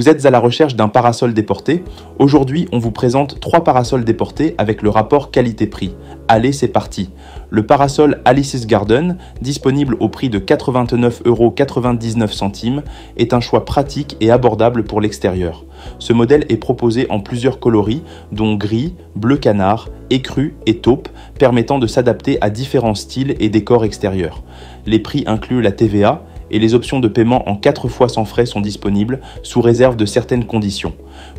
Vous êtes à la recherche d'un parasol déporté Aujourd'hui, on vous présente trois parasols déportés avec le rapport qualité-prix. Allez, c'est parti Le parasol Alice's Garden, disponible au prix de 89,99€, est un choix pratique et abordable pour l'extérieur. Ce modèle est proposé en plusieurs coloris, dont gris, bleu canard, écru et taupe, permettant de s'adapter à différents styles et décors extérieurs. Les prix incluent la TVA, et les options de paiement en 4 fois sans frais sont disponibles sous réserve de certaines conditions.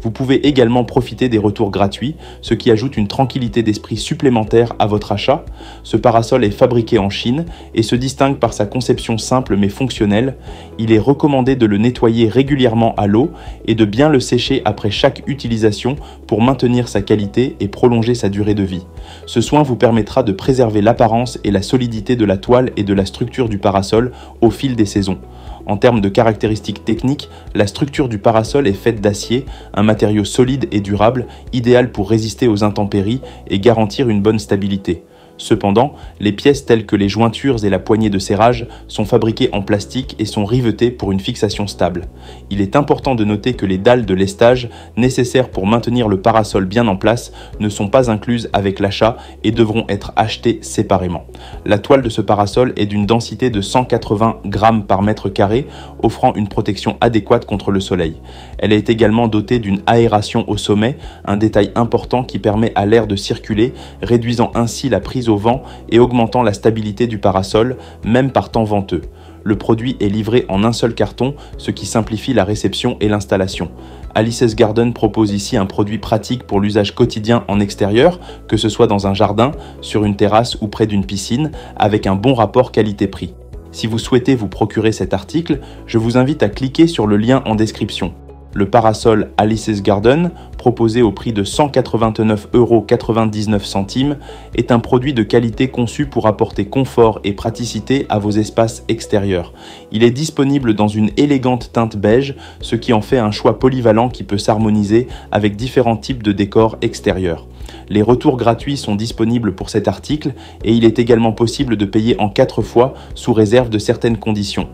Vous pouvez également profiter des retours gratuits, ce qui ajoute une tranquillité d'esprit supplémentaire à votre achat. Ce parasol est fabriqué en Chine et se distingue par sa conception simple mais fonctionnelle. Il est recommandé de le nettoyer régulièrement à l'eau et de bien le sécher après chaque utilisation pour maintenir sa qualité et prolonger sa durée de vie. Ce soin vous permettra de préserver l'apparence et la solidité de la toile et de la structure du parasol au fil des saisons. En termes de caractéristiques techniques, la structure du parasol est faite d'acier, un matériau solide et durable, idéal pour résister aux intempéries et garantir une bonne stabilité. Cependant, les pièces telles que les jointures et la poignée de serrage sont fabriquées en plastique et sont rivetées pour une fixation stable. Il est important de noter que les dalles de lestage, nécessaires pour maintenir le parasol bien en place, ne sont pas incluses avec l'achat et devront être achetées séparément. La toile de ce parasol est d'une densité de 180 grammes par mètre carré, offrant une protection adéquate contre le soleil. Elle est également dotée d'une aération au sommet, un détail important qui permet à l'air de circuler, réduisant ainsi la prise vent et augmentant la stabilité du parasol, même par temps venteux. Le produit est livré en un seul carton, ce qui simplifie la réception et l'installation. Alice's Garden propose ici un produit pratique pour l'usage quotidien en extérieur, que ce soit dans un jardin, sur une terrasse ou près d'une piscine, avec un bon rapport qualité-prix. Si vous souhaitez vous procurer cet article, je vous invite à cliquer sur le lien en description. Le parasol Alice's Garden, proposé au prix de 189,99€ est un produit de qualité conçu pour apporter confort et praticité à vos espaces extérieurs. Il est disponible dans une élégante teinte beige, ce qui en fait un choix polyvalent qui peut s'harmoniser avec différents types de décors extérieurs. Les retours gratuits sont disponibles pour cet article et il est également possible de payer en 4 fois sous réserve de certaines conditions.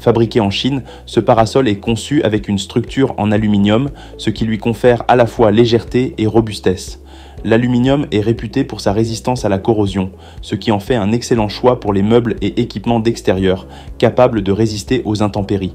Fabriqué en Chine, ce parasol est conçu avec une structure en aluminium, ce qui lui confère à la fois légèreté et robustesse. L'aluminium est réputé pour sa résistance à la corrosion, ce qui en fait un excellent choix pour les meubles et équipements d'extérieur, capables de résister aux intempéries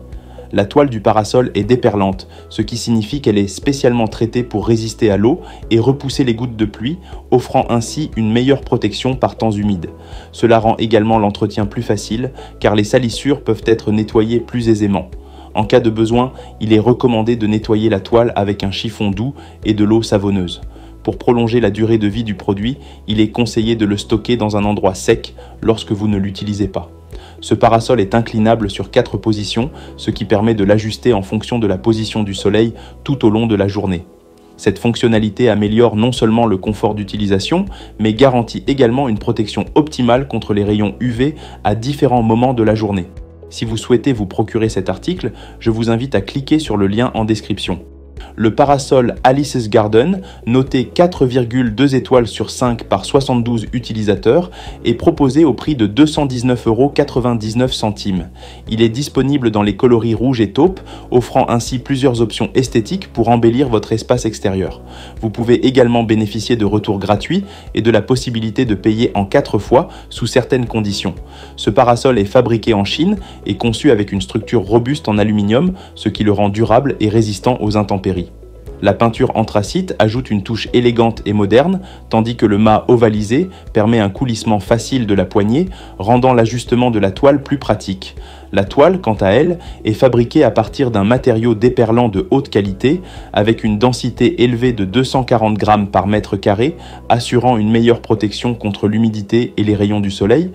la toile du parasol est déperlante, ce qui signifie qu'elle est spécialement traitée pour résister à l'eau et repousser les gouttes de pluie, offrant ainsi une meilleure protection par temps humide. Cela rend également l'entretien plus facile, car les salissures peuvent être nettoyées plus aisément. En cas de besoin, il est recommandé de nettoyer la toile avec un chiffon doux et de l'eau savonneuse. Pour prolonger la durée de vie du produit, il est conseillé de le stocker dans un endroit sec lorsque vous ne l'utilisez pas. Ce parasol est inclinable sur quatre positions, ce qui permet de l'ajuster en fonction de la position du soleil tout au long de la journée. Cette fonctionnalité améliore non seulement le confort d'utilisation, mais garantit également une protection optimale contre les rayons UV à différents moments de la journée. Si vous souhaitez vous procurer cet article, je vous invite à cliquer sur le lien en description le parasol Alice's Garden, noté 4,2 étoiles sur 5 par 72 utilisateurs, est proposé au prix de 219,99€. Il est disponible dans les coloris rouge et taupe, offrant ainsi plusieurs options esthétiques pour embellir votre espace extérieur. Vous pouvez également bénéficier de retours gratuits et de la possibilité de payer en 4 fois sous certaines conditions. Ce parasol est fabriqué en Chine et conçu avec une structure robuste en aluminium, ce qui le rend durable et résistant aux intempéries la peinture anthracite ajoute une touche élégante et moderne, tandis que le mât ovalisé permet un coulissement facile de la poignée, rendant l'ajustement de la toile plus pratique. La toile, quant à elle, est fabriquée à partir d'un matériau déperlant de haute qualité, avec une densité élevée de 240 grammes par mètre carré, assurant une meilleure protection contre l'humidité et les rayons du soleil,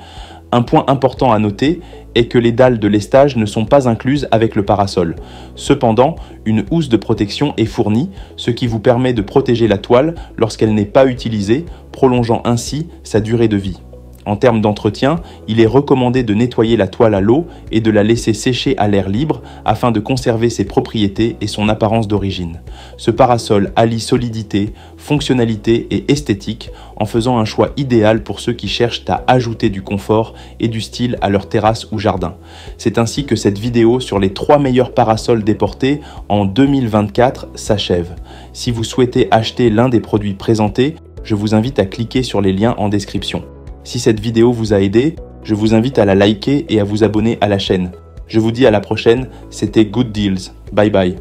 un point important à noter est que les dalles de lestage ne sont pas incluses avec le parasol. Cependant, une housse de protection est fournie, ce qui vous permet de protéger la toile lorsqu'elle n'est pas utilisée, prolongeant ainsi sa durée de vie. En termes d'entretien, il est recommandé de nettoyer la toile à l'eau et de la laisser sécher à l'air libre afin de conserver ses propriétés et son apparence d'origine. Ce parasol allie solidité, fonctionnalité et esthétique en faisant un choix idéal pour ceux qui cherchent à ajouter du confort et du style à leur terrasse ou jardin. C'est ainsi que cette vidéo sur les 3 meilleurs parasols déportés en 2024 s'achève. Si vous souhaitez acheter l'un des produits présentés, je vous invite à cliquer sur les liens en description. Si cette vidéo vous a aidé, je vous invite à la liker et à vous abonner à la chaîne. Je vous dis à la prochaine, c'était Good Deals. Bye bye.